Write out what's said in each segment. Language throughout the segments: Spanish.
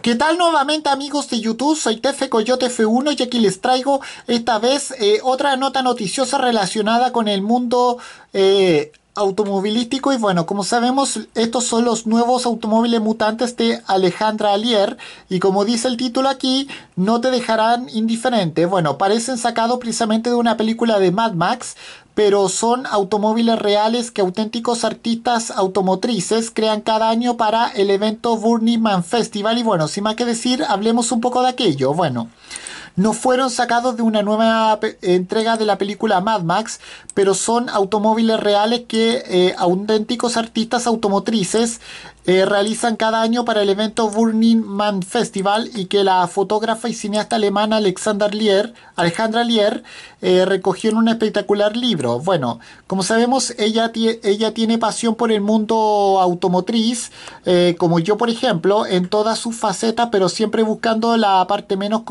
¿Qué tal nuevamente amigos de YouTube? Soy Tefe Coyote F1 y aquí les traigo esta vez eh, otra nota noticiosa relacionada con el mundo eh, automovilístico y bueno, como sabemos, estos son los nuevos automóviles mutantes de Alejandra Alier y como dice el título aquí, no te dejarán indiferente. Bueno, parecen sacados precisamente de una película de Mad Max, pero son automóviles reales que auténticos artistas automotrices crean cada año para el evento Burning Man Festival y bueno, sin más que decir, hablemos un poco de aquello. Bueno, no fueron sacados de una nueva entrega de la película Mad Max, pero son automóviles reales que eh, auténticos artistas automotrices eh, realizan cada año para el evento Burning Man Festival y que la fotógrafa y cineasta alemana Alexander Lier, Alejandra Lier eh, recogió en un espectacular libro. Bueno, como sabemos, ella, ella tiene pasión por el mundo automotriz, como yo por ejemplo, en todas sus facetas, pero siempre buscando la parte menos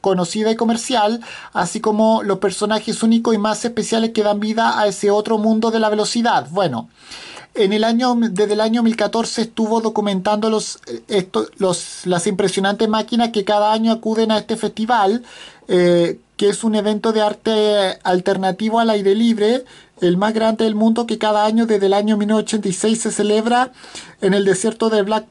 conocida y comercial, así como los personajes únicos y más especiales que dan vida a ese otro mundo de la velocidad. Bueno, en el año, desde el año 2014 estuvo documentando los, eh, los, las impresionantes máquinas que cada año acuden a este festival, eh, que es un evento de arte alternativo al aire libre, el más grande del mundo que cada año desde el año 1986 se celebra en el desierto de Black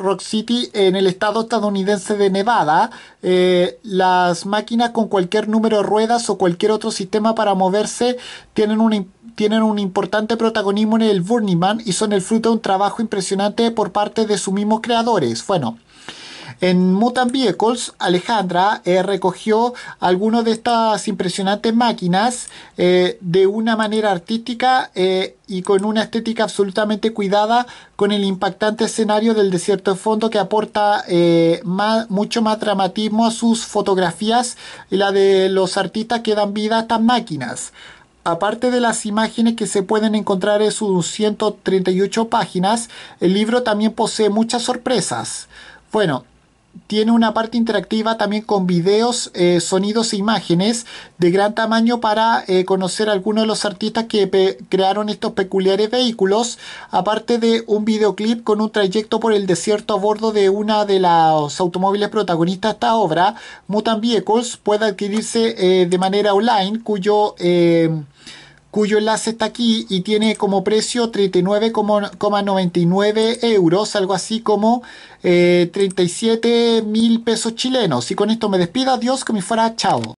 Rock City en el estado estadounidense de Nevada. Eh, las máquinas con cualquier número de ruedas o cualquier otro sistema para moverse tienen un, tienen un importante protagonismo en el Burning Man y son el fruto de un trabajo impresionante por parte de sus mismos creadores. Bueno. En Mutant Vehicles, Alejandra eh, recogió algunas de estas impresionantes máquinas eh, de una manera artística eh, y con una estética absolutamente cuidada con el impactante escenario del desierto de fondo que aporta mucho más dramatismo a sus fotografías y la de los artistas que dan vida a estas máquinas aparte de las imágenes que se pueden encontrar en sus 138 páginas, el libro también posee muchas sorpresas. Bueno, tiene una parte interactiva también con videos, eh, sonidos e imágenes de gran tamaño para eh, conocer a algunos de los artistas que crearon estos peculiares vehículos, aparte de un videoclip con un trayecto por el desierto a bordo de una de las automóviles protagonistas de esta obra, Mutant Vehicles puede adquirirse eh, de manera online, cuyo cuyo enlace está aquí y tiene como precio 39,99 euros, algo así como 37 eh, mil pesos chilenos. Y con esto me despido, adiós, que me fuera, chao.